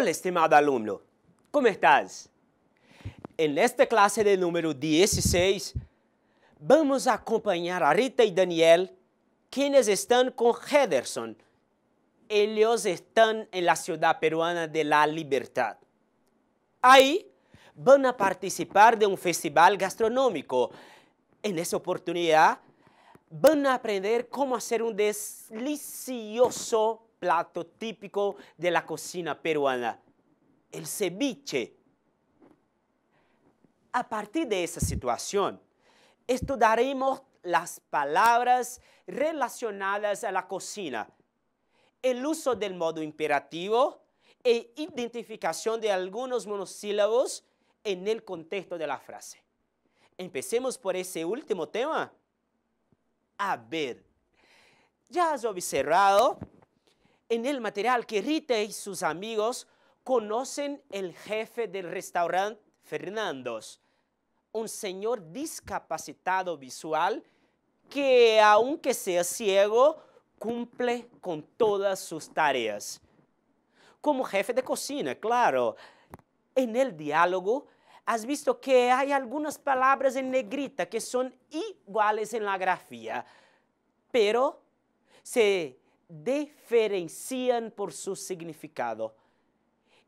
Olá estimado aluno, como estás? Em esta classe de número 16, vamos acompanhar a Rita e Daniel, que estão com Henderson. Eles estão em la ciudad peruana de la Libertad. Aí, vão a participar de um festival gastronômico. Em essa oportunidade, vão aprender como fazer um delicioso plato típico de la cocina peruana, el ceviche. A partir de esa situación, estudiaremos las palabras relacionadas a la cocina, el uso del modo imperativo e identificación de algunos monosílabos en el contexto de la frase. Empecemos por ese último tema. A ver, ya has observado en el material que Rita y sus amigos conocen el jefe del restaurante Fernandos, un señor discapacitado visual que aunque sea ciego, cumple con todas sus tareas. Como jefe de cocina, claro. En el diálogo has visto que hay algunas palabras en negrita que son iguales en la grafía, pero se diferencian por su significado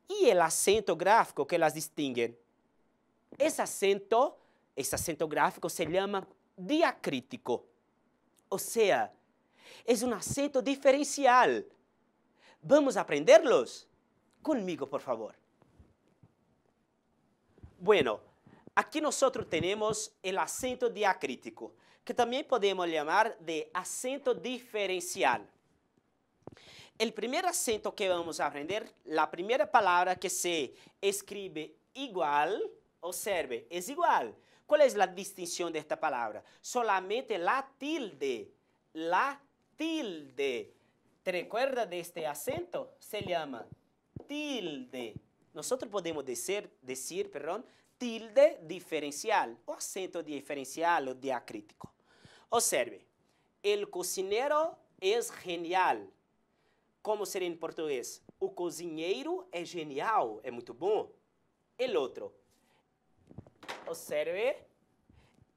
y el acento gráfico que las distingue. Ese acento, ese acento gráfico se llama diacrítico, o sea, es un acento diferencial. ¿Vamos a aprenderlos? Conmigo, por favor. Bueno, aquí nosotros tenemos el acento diacrítico, que también podemos llamar de acento diferencial. El primer acento que vamos a aprender, la primera palabra que se escribe igual, observe, es igual. ¿Cuál es la distinción de esta palabra? Solamente la tilde, la tilde. ¿Te recuerdas de este acento? Se llama tilde. Nosotros podemos decir, decir perdón, tilde diferencial o acento diferencial o diacrítico. Observe, el cocinero es genial. Como seria em português? O cozinheiro é genial, é muito bom. El outro. Observe.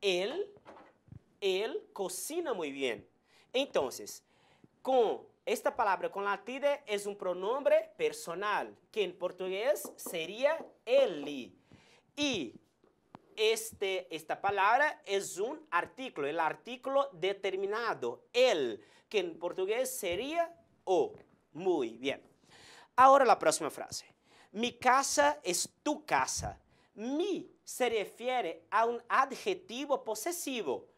Ele, ele cocina muito bem. Então, com esta palavra com latida é um pronome personal, que em português seria ele. E este, esta palavra é um artículo, é o artículo determinado, ele, que em português seria o. Muy bien. Ahora la próxima frase. Mi casa es tu casa. Mi se refiere a un adjetivo posesivo.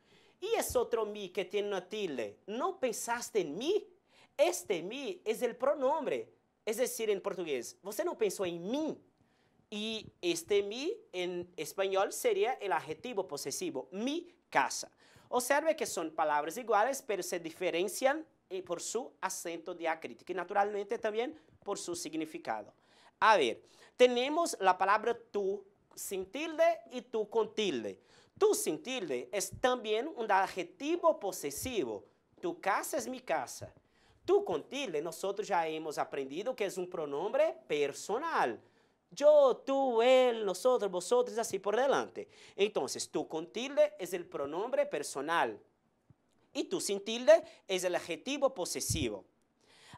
Y es otro mi que tiene una tilde. ¿No pensaste en mí? Este mi es el pronombre. Es decir, en portugués, ¿você no pensó en mí? Y este mi en español sería el adjetivo posesivo, mi casa. Observe que son palabras iguales, pero se diferencian y por su acento diacrítico y naturalmente también por su significado. A ver, tenemos la palabra tú sin tilde y tú con tilde. Tú sin tilde es también un adjetivo posesivo. Tu casa es mi casa. Tú con tilde, nosotros ya hemos aprendido que es un pronombre personal. Yo, tú, él, nosotros, vosotros, así por delante. Entonces, tú con tilde es el pronombre personal y tu sin tilde es el adjetivo posesivo.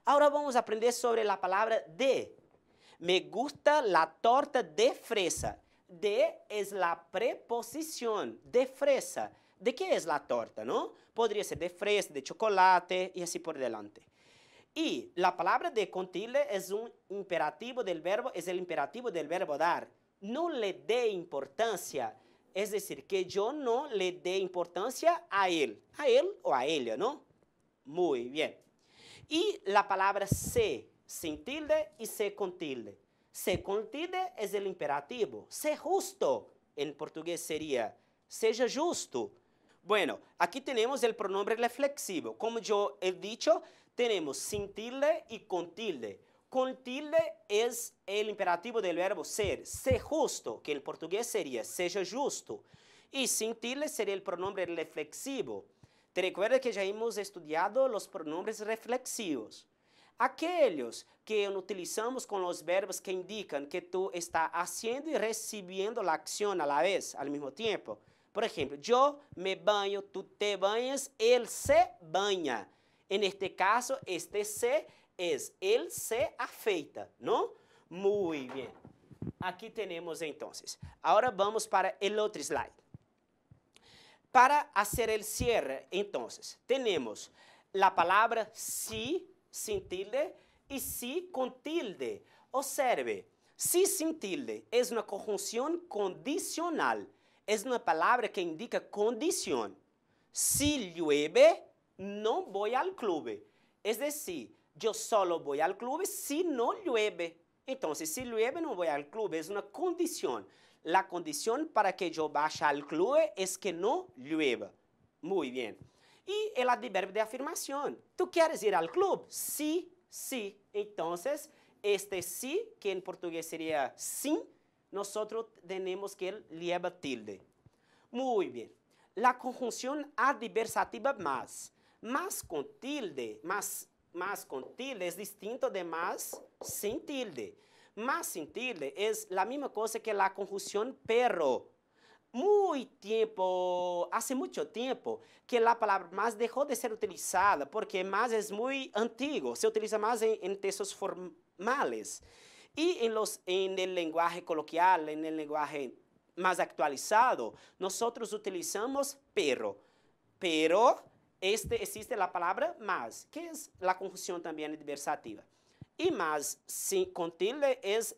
Ahora vamos a aprender sobre la palabra de. Me gusta la torta de fresa. De es la preposición de fresa. ¿De qué es la torta, no? Podría ser de fresa, de chocolate y así por delante. Y la palabra de con es un imperativo del verbo, es el imperativo del verbo dar. No le dé importancia es decir, que yo no le dé importancia a él, a él o a ella, ¿no? Muy bien. Y la palabra se, sin tilde y se con tilde. Se con tilde es el imperativo. Se justo en portugués sería seja justo. Bueno, aquí tenemos el pronombre reflexivo. Como yo he dicho, tenemos sin tilde y con tilde. Con es el imperativo del verbo ser, Ser justo, que en portugués sería seja justo. Y sin tilde sería el pronombre reflexivo. Te recuerda que ya hemos estudiado los pronombres reflexivos. Aquellos que utilizamos con los verbos que indican que tú estás haciendo y recibiendo la acción a la vez, al mismo tiempo. Por ejemplo, yo me baño, tú te bañas, él se baña. En este caso, este se es, él se afeita, ¿no? Muy bien. Aquí tenemos entonces. Ahora vamos para el otro slide. Para hacer el cierre, entonces, tenemos la palabra si sin tilde y si con tilde. Observe, si sin tilde es una conjunción condicional. Es una palabra que indica condición. Si llueve, no voy al club. Es decir, yo solo voy al club si no llueve. Entonces, si llueve, no voy al club. Es una condición. La condición para que yo vaya al club es que no llueva. Muy bien. Y el adverbio de afirmación. ¿Tú quieres ir al club? Sí, sí. Entonces, este sí, que en portugués sería sí, nosotros tenemos que lleva tilde. Muy bien. La conjunción adversativa más. Más con tilde, más más con tilde es distinto de más sin tilde. Más sin tilde es la misma cosa que la conjunción pero. Muy tiempo, hace mucho tiempo, que la palabra más dejó de ser utilizada porque más es muy antiguo, se utiliza más en, textos formales. Y en, los, en el lenguaje coloquial, en el lenguaje más actualizado, nosotros utilizamos pero. Pero este existe la palabra más, que es la confusión también adversativa. Y más, sin con es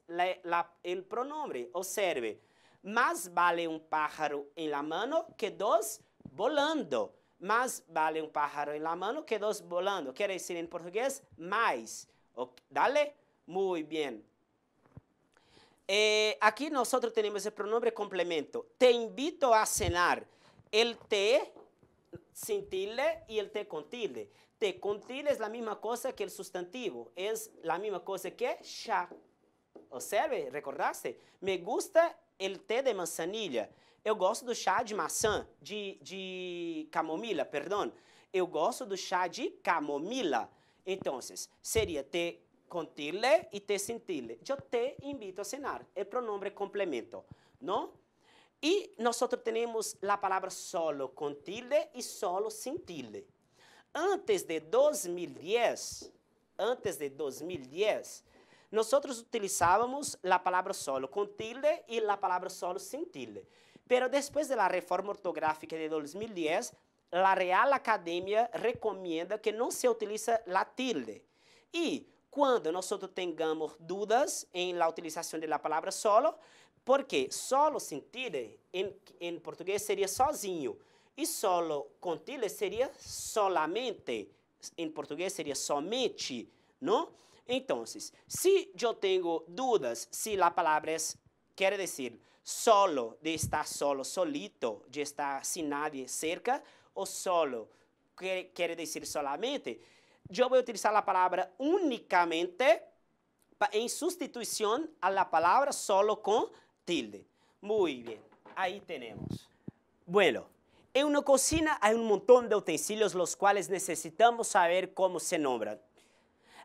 el pronombre. Observe, más vale un pájaro en la mano que dos volando. Más vale un pájaro en la mano que dos volando. Quiere decir en portugués, más. dale, muy bien. Eh, aquí nosotros tenemos el pronombre complemento. Te invito a cenar. El te sin tilde y el te con tilde. Te con tilde es la misma cosa que el sustantivo, es la misma cosa que ya. Observe, recordaste? Me gusta el té de manzanilla. Eu gosto do chá de maçã, de, de camomila, perdão. Eu gosto do chá de camomila. Então, seria te con e te sentirle Eu te invito a cenar. É pronome complemento, não? E nós temos a palavra solo com tilde e solo sem tilde. Antes de 2010, antes de 2010, nosotros utilizávamos a palavra solo com tilde e a palavra solo sem tilde. mas depois de reforma ortográfica de 2010, a Real Academia recomenda que não se utilize a tilde. E quando nós tenhamos dúvidas em la utilização da palavra solo, porque solo sentire em, em português seria sozinho e solo contile seria solamente. Em português seria somente, não? Então, se eu tenho dúvidas se a palavra quer dizer solo, de estar solo, solito, de estar sem nadie cerca, ou solo quer, quer dizer solamente, eu vou utilizar a palavra unicamente em substituição à palavra solo com Muy bien, ahí tenemos. Bueno, en una cocina hay un montón de utensilios los cuales necesitamos saber cómo se nombran.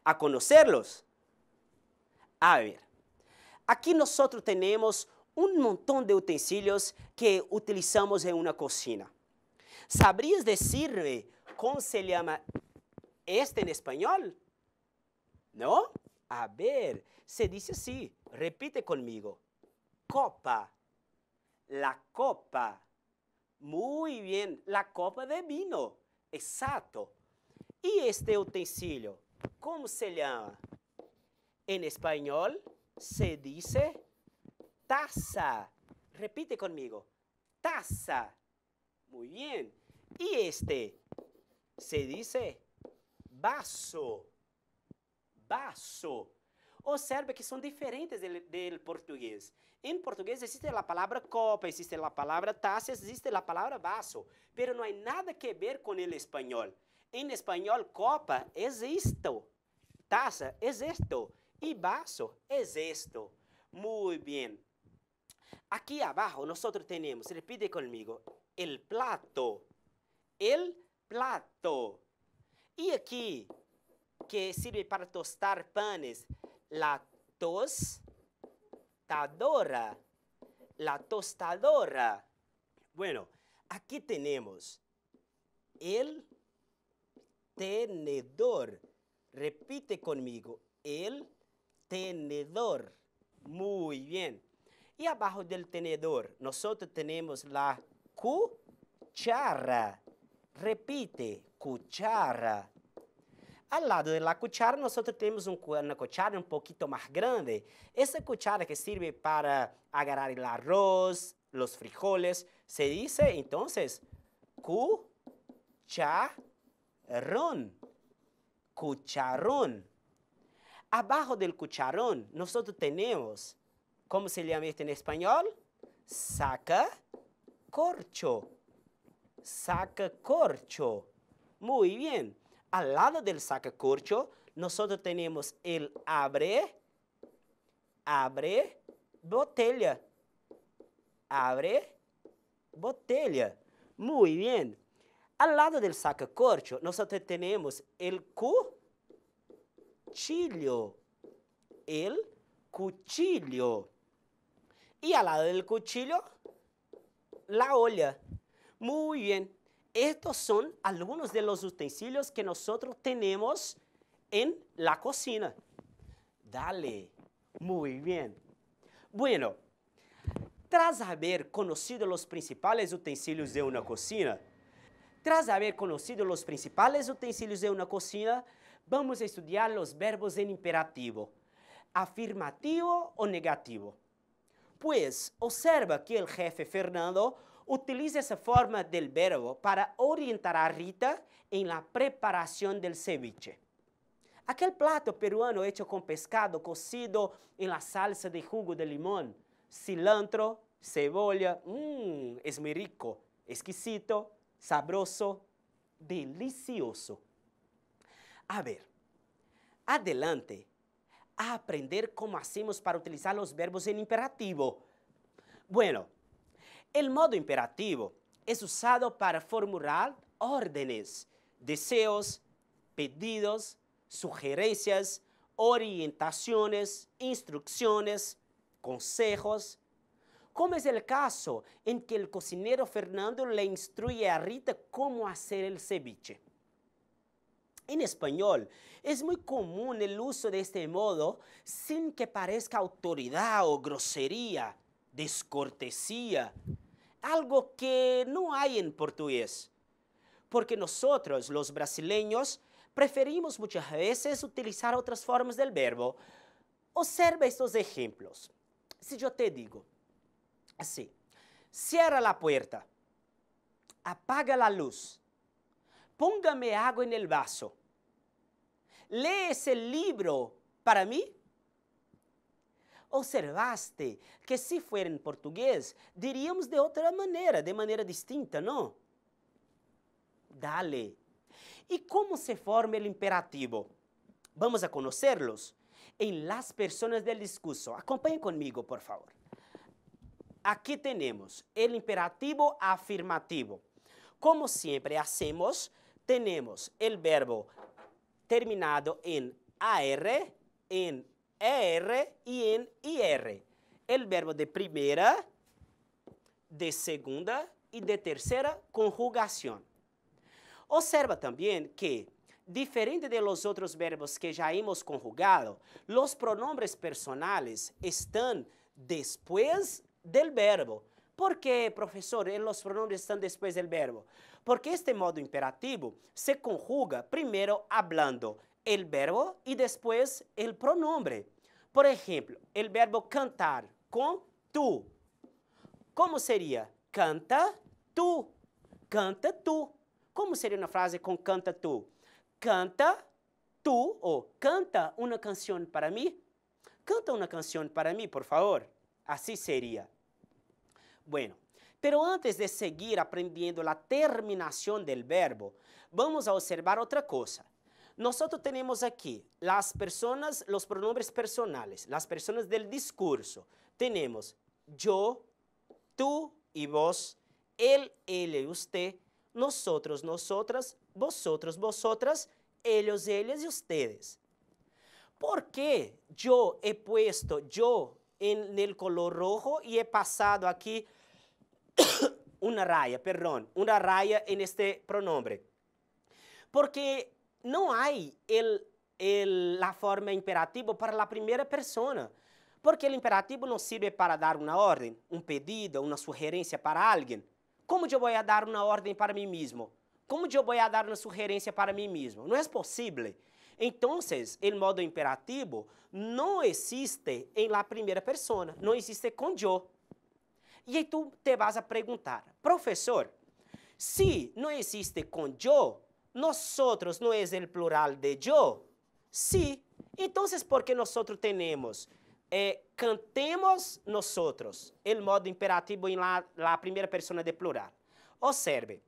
A conocerlos. A ver, aquí nosotros tenemos un montón de utensilios que utilizamos en una cocina. ¿Sabrías decirme cómo se llama este en español? ¿No? A ver, se dice así. Repite conmigo copa, la copa. Muy bien, la copa de vino, exacto. ¿Y este utensilio? ¿Cómo se llama? En español se dice taza. Repite conmigo, taza. Muy bien. ¿Y este? Se dice vaso. Vaso. Observe que son diferentes del, del portugués. Em português existe a palavra copa, existe a palavra taça, existe a palavra vaso, pero não há nada que ver com o espanhol. Em espanhol, copa es é isto, taça es é isto e vaso es é isto. Muito bem. Aqui abaixo nós temos, repite comigo, el plato, el plato. E aqui, que serve para tostar panes, la tos, tostadora, la tostadora. Bueno, aquí tenemos el tenedor. Repite conmigo, el tenedor. Muy bien. Y abajo del tenedor, nosotros tenemos la cuchara. Repite, cuchara. Al lado de la cuchara, nosotros tenemos una cuchara un poquito más grande. Esa cuchara que sirve para agarrar el arroz, los frijoles, se dice entonces cucharón. Cucharón. Abajo del cucharón, nosotros tenemos, ¿cómo se llama esto en español? Saca corcho. Saca corcho. Muy bien al lado del sacacorcho, nosotros tenemos el abre, abre, botella. Abre, botella. Muy bien. Al lado del sacacorcho, nosotros tenemos el cuchillo. El cuchillo. Y al lado del cuchillo, la olla. Muy bien. Estos son algunos de los utensilios que nosotros tenemos en la cocina. Dale, muy bien. Bueno, tras haber conocido los principales utensilios de una cocina, tras haber conocido los principales utensilios de una cocina, vamos a estudiar los verbos en imperativo, afirmativo o negativo. Pues observa que el jefe Fernando utiliza esa forma del verbo para orientar a Rita en la preparación del ceviche. Aquel plato peruano hecho con pescado cocido en la salsa de jugo de limón, cilantro, cebolla, mmm, es muy rico, exquisito, sabroso, delicioso. A ver, adelante, a aprender cómo hacemos para utilizar los verbos en imperativo. Bueno, el modo imperativo es usado para formular órdenes, deseos, pedidos, sugerencias, orientaciones, instrucciones, consejos, como es el caso en que el cocinero Fernando le instruye a Rita cómo hacer el ceviche. En español es muy común el uso de este modo sin que parezca autoridad o grosería descortesía, algo que no hay en portugués. Porque nosotros, los brasileños, preferimos muchas veces utilizar otras formas del verbo. Observa estos ejemplos. Si yo te digo así, cierra la puerta, apaga la luz, póngame agua en el vaso, lee ese libro para mí, observaste que se for em português, diríamos de outra maneira, de maneira distinta, não? Dale. E como se forma o imperativo? Vamos a conhecerlos. em las personas del discurso. Acompanhe comigo, por favor. Aqui temos o imperativo afirmativo. Como sempre hacemos, temos o verbo terminado em AR, em er, i, r, El verbo de primera, de segunda y de tercera conjugación. Observa también que, diferente de los otros verbos que ya hemos conjugado, los pronombres personales están después del verbo. ¿Por qué, profesor, los pronombres están después del verbo? Porque este modo imperativo se conjuga primero hablando el verbo y después el pronombre. Por ejemplo, el verbo cantar con tú. ¿Cómo sería? Canta tú. Canta tú. ¿Cómo sería una frase con canta tú? Canta tú o canta una canción para mí. Canta una canción para mí, por favor. Así sería. Bueno, pero antes de seguir aprendiendo la terminación del verbo, vamos a observar otra cosa. Nosotros tenemos aquí las personas, los pronombres personales, las personas del discurso. Tenemos yo, tú y vos, él, él y usted, nosotros, nosotras, vosotros, vosotras, ellos, ellas y ustedes. ¿Por qué yo he puesto yo en el color rojo y he pasado aquí una raya, perdón, una raya en este pronombre? Porque Não há a forma imperativo para a primeira pessoa, porque o imperativo não serve para dar uma ordem, um pedido, uma sugerência para alguém. Como eu vou a dar uma ordem para mim mesmo? Como eu vou a dar uma sugerência para mim mesmo? Não é possível. Então, o modo imperativo não existe em la primeira pessoa, não existe com eu. E aí tu te vas a perguntar, professor, se não existe com eu, Nosotros não é o plural de yo? Sim. Sí. Então, por que nós temos? Eh, cantemos nosotros, o modo imperativo em la, la primeira persona de plural. Observe,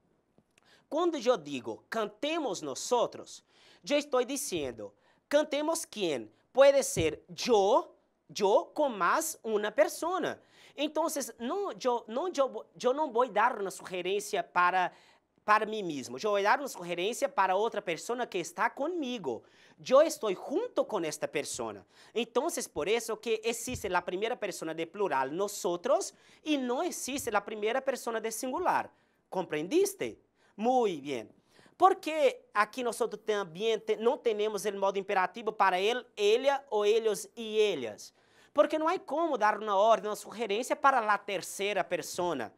quando eu digo cantemos nosotros, eu estou dizendo cantemos quem? Pode ser eu, eu com mais uma pessoa. Então, não, eu, não, eu, eu não vou dar uma sugerência para para mim mesmo. Eu olhar uma coerência para outra pessoa que está comigo. Eu estou junto com esta pessoa. Então, por isso que existe a primeira pessoa de plural, nós, e não existe a primeira pessoa de singular. Compreendiste? Muito bem. Porque aqui nós também não temos o modo imperativo para ele, ela ou eles e elas? Porque não há como dar uma ordem, uma sugerência para a terceira pessoa.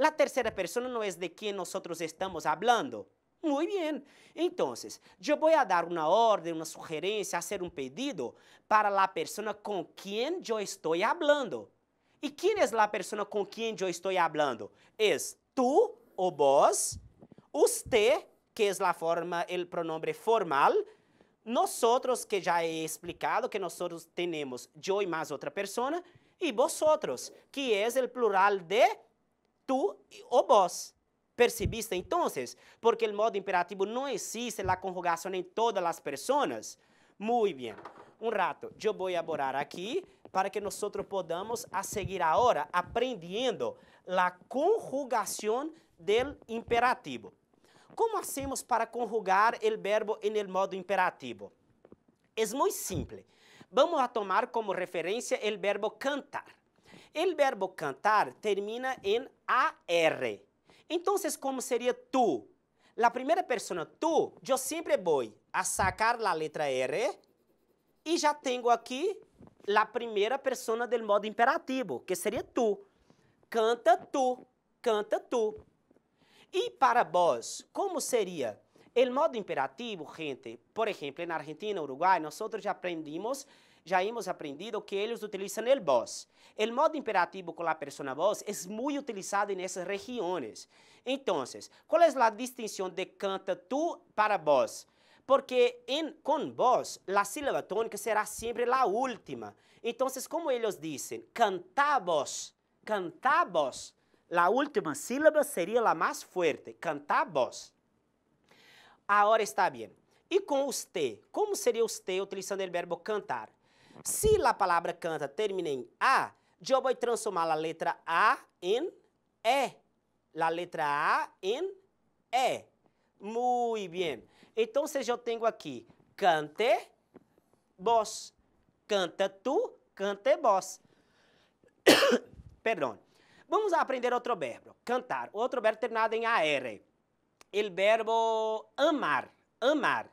La tercera persona no es de quien nosotros estamos hablando. Muy bien. Entonces, yo voy a dar una orden, una sugerencia, hacer un pedido para la persona con quien yo estoy hablando. ¿Y quién es la persona con quien yo estoy hablando? Es tú o vos, usted, que es la forma, el pronombre formal, nosotros, que ya he explicado que nosotros tenemos yo y más otra persona, y vosotros, que es el plural de Tu, o vos. ¿Percibiste então? Porque o modo imperativo não existe na conjugação em todas as pessoas. Muito bem, Um rato, eu vou elaborar aqui para que nós podamos a seguir agora aprendendo a conjugação do imperativo. Como hacemos para conjugar o verbo em modo imperativo? É muito simples. Vamos a tomar como referência o verbo cantar. O verbo cantar termina em AR. Então, como seria tu? La primeira pessoa, tu, eu sempre vou a sacar a letra R e já tenho aqui a primeira pessoa do modo imperativo, que seria tu. Canta tu, canta tu. E para vós, como seria? O modo imperativo, gente, por exemplo, na Argentina, Uruguai, nós já aprendimos já hemos aprendido que eles utilizam o vos. O modo imperativo com a persona vos é muito utilizado nessas regiões. Então, qual é a distinção de canta tu para vos? porque com voz, a sílaba tônica será sempre a última. Então, como eles dizem, cantavos, cantavos, a última sílaba seria a mais forte, cantavos. Agora está bem. E com usted, como seria usted utilizando o verbo cantar? Se a palavra canta termina em A, eu vou transformar a letra A em E. a letra A em E. Muito bem. Então, eu tenho aqui cante, vos. Canta tu, cante vos. Perdão. Vamos aprender outro verbo, cantar. Outro verbo terminado em AR. O verbo amar, amar.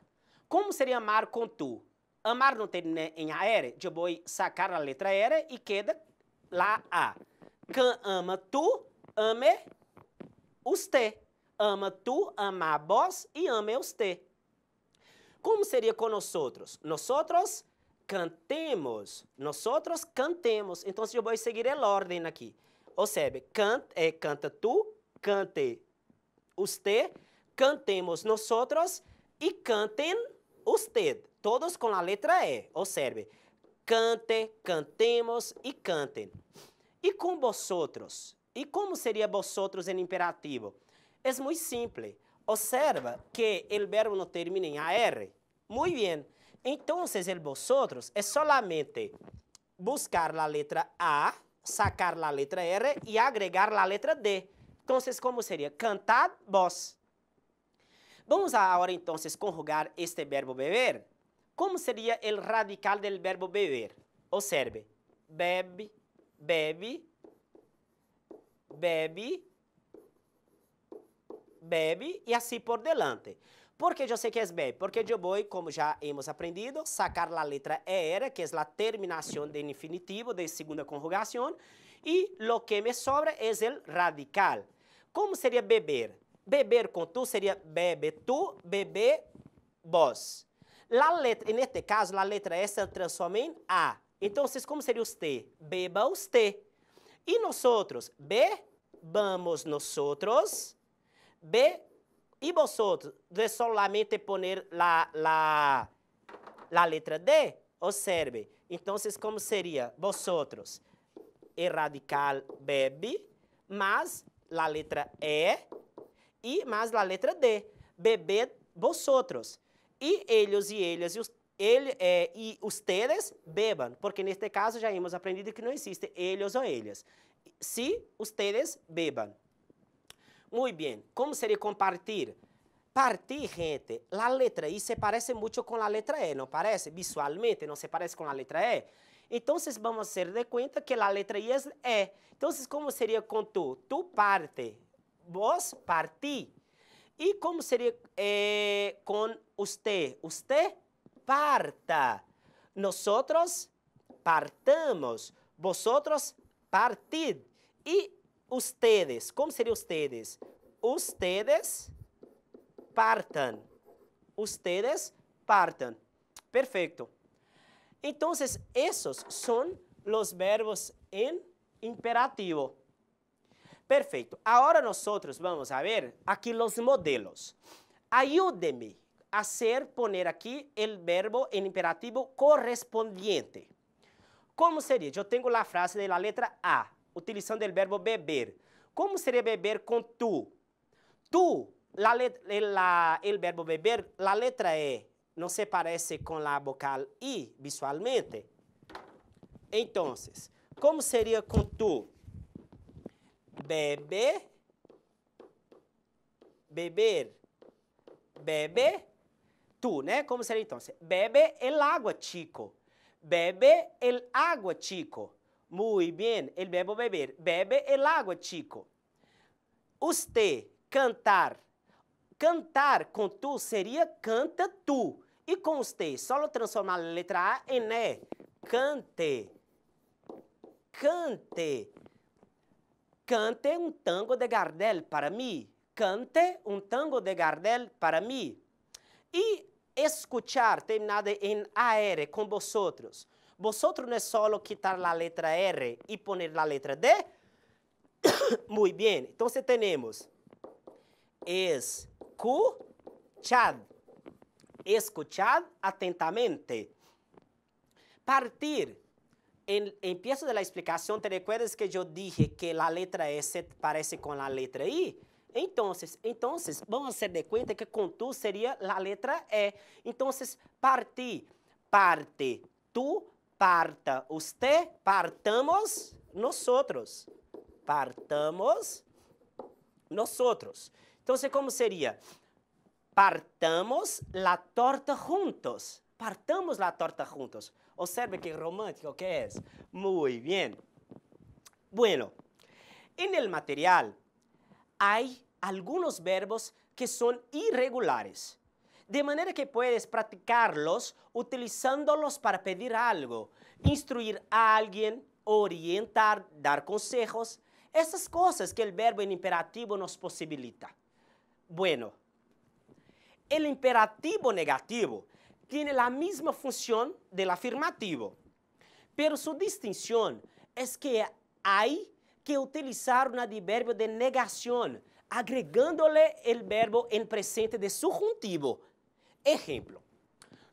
Como seria amar com tu? Amar não tem né, em a eu vou sacar a letra R e queda lá A. Can ama tu, ame usted. Ama tu, ama a vos e ame usted. Como seria com nós outros? Nós outros cantemos, nós outros cantemos. Então eu vou seguir a ordem aqui. Ou seja, canta, é, eh, canta tu, cante usted, cantemos nós outros e cantem usted todos com a letra E. Observe. Cante, cantemos e cantem. E com vosotros? E como seria vosotros em imperativo? É muito simples. Observa que o verbo não termina em AR. Muito bem. Então, o vosotros é solamente buscar a letra A, sacar a letra R e agregar a letra D. Então, como seria? Cantar vos Vamos agora, então, conjugar este verbo beber. Como seria o radical do verbo beber? Observe. Bebe, bebe, bebe, bebe e assim por delante. Por que eu sei que é bebe? Porque eu vou, como já hemos aprendido, sacar a letra ER, que é a terminação do infinitivo de segunda conjugação, e o que me sobra é o radical. Como seria beber? Beber com tu seria bebe tu, bebe vós. La letra, neste caso, a letra S se transforma em A. Então, como seria os T? Beba os T. E nós outros? Bebamos nós outros. Be e vosotros. De solamente poner la, la, la letra D. Observe. Então, como seria? Vosotros. E radical bebe, mas a letra E e mais a letra D. Bebê vosotros e eles e elas e os, ele, é, e ustedes bebam, porque neste caso já hemos aprendido que não existe eles ou elas Se vocês bebam. Muito bem, como seria compartir Partir, gente, a letra I se parece muito com a letra E, não parece? Visualmente, não se parece com a letra E. Então, vamos ser de conta que a letra I é E. Então, como seria com tu? Tu parte, vos parti. E como seria eh, com você? Você parta. Nosotros partamos. Vosotros partid. E ustedes? Como seria ustedes? Ustedes partam. Ustedes partam. Perfeito. Então, esses são os verbos em imperativo. Perfeito. Agora nós vamos a ver aqui os modelos. Aidem-me a ser. poner aqui o verbo em imperativo correspondiente. Como seria? Eu tenho a frase de letra A, utilizando o verbo beber. Como seria beber com tu? Tu, la la, el verbo beber, la letra E, Não se parece com a vocal I visualmente. Então, como seria com tu? bebe, beber, bebe, tu, né? Como seria então? Bebe el agua, chico. Bebe el agua, chico. Muy bien, el bebo beber. Bebe el agua, chico. Usted, cantar. Cantar com tu seria canta tu. E com usted, T, transformar a letra A em né. Cante. Cante. Cante um tango de Gardel para mim. Cante um tango de Gardel para mim. E escuchar terminado em AR com vosotros. Vosotros não é solo quitar a letra R e poner a letra D? Muito bem. Então, temos escuchad. Escuchad atentamente. Partir en, empiezo de la explicación, ¿te recuerdas que yo dije que la letra S parece con la letra I? Entonces, entonces, vamos a hacer de cuenta que con tú sería la letra E. Entonces, parti, parte, tú, parta, usted, partamos, nosotros. Partamos, nosotros. Entonces, como seria? Partamos la torta juntos. partamos la torta juntos. Observe qué romántico que es. Muy bien. Bueno, en el material hay algunos verbos que son irregulares, de manera que puedes practicarlos utilizándolos para pedir algo, instruir a alguien, orientar, dar consejos, esas cosas que el verbo en imperativo nos posibilita. Bueno, el imperativo negativo tiene la misma función del afirmativo, pero su distinción es que hay que utilizar un adverbio de negación, agregándole el verbo en presente de subjuntivo. Ejemplo,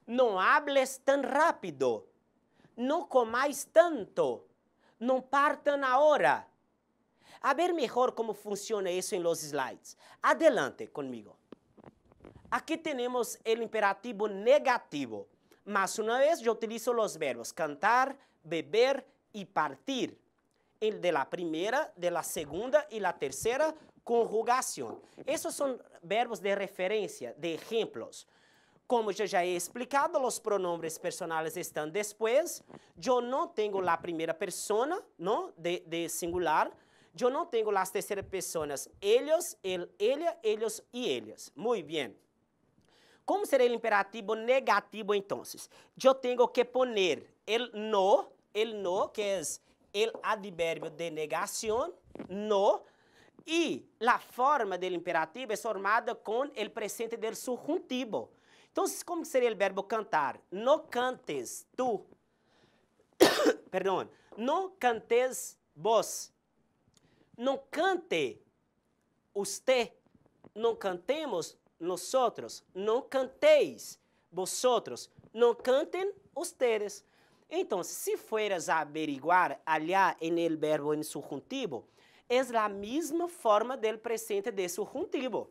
no hables tan rápido, no comáis tanto, no partan ahora. A ver mejor cómo funciona eso en los slides. Adelante conmigo. Aquí tenemos el imperativo negativo. Más una vez yo utilizo los verbos cantar, beber y partir. El de la primera, de la segunda y la tercera conjugación. Esos son verbos de referencia, de ejemplos. Como ya he explicado, los pronombres personales están después. Yo no tengo la primera persona, ¿no? De, de singular. Yo no tengo las terceras personas, ellos, él, ella, ellos y ellas. Muy bien. Como será o imperativo negativo, então? Eu tenho que poner el no, el no, que é o adverbio de negação, no, e a forma do imperativo é formada com o presente do subjuntivo. Então, como seria o verbo cantar? No cantes tu. Perdão. No cantes vos. Não cante usted. Não cantemos nosotros, não cantéis vosotros, não cantem ustedes. Então, se fueras a averiguar allá en el verbo en subjuntivo, é a mesma forma del presente de subjuntivo.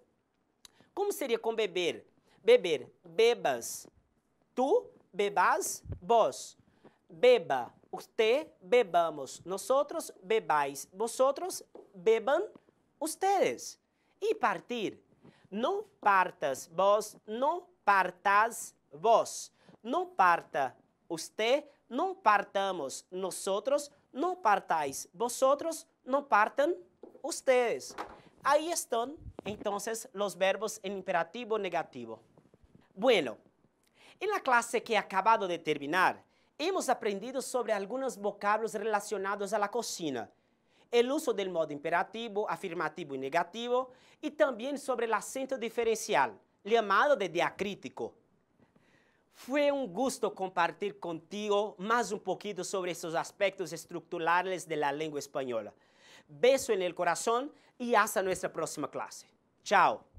Como seria com beber? Beber, bebas, tu, bebas vos. Beba, usted, bebamos. Nosotros, bebáis. Vosotros, beban, ustedes. E partir, No partas vos, no partas vos. No parta usted, no partamos nosotros, no partáis vosotros, no partan ustedes. Ahí están entonces los verbos en imperativo negativo. Bueno, en la clase que he acabado de terminar, hemos aprendido sobre algunos vocablos relacionados a la cocina el uso del modo imperativo, afirmativo y negativo, y también sobre el acento diferencial, llamado de diacrítico. Fue un gusto compartir contigo más un poquito sobre estos aspectos estructurales de la lengua española. Beso en el corazón y hasta nuestra próxima clase. Chao.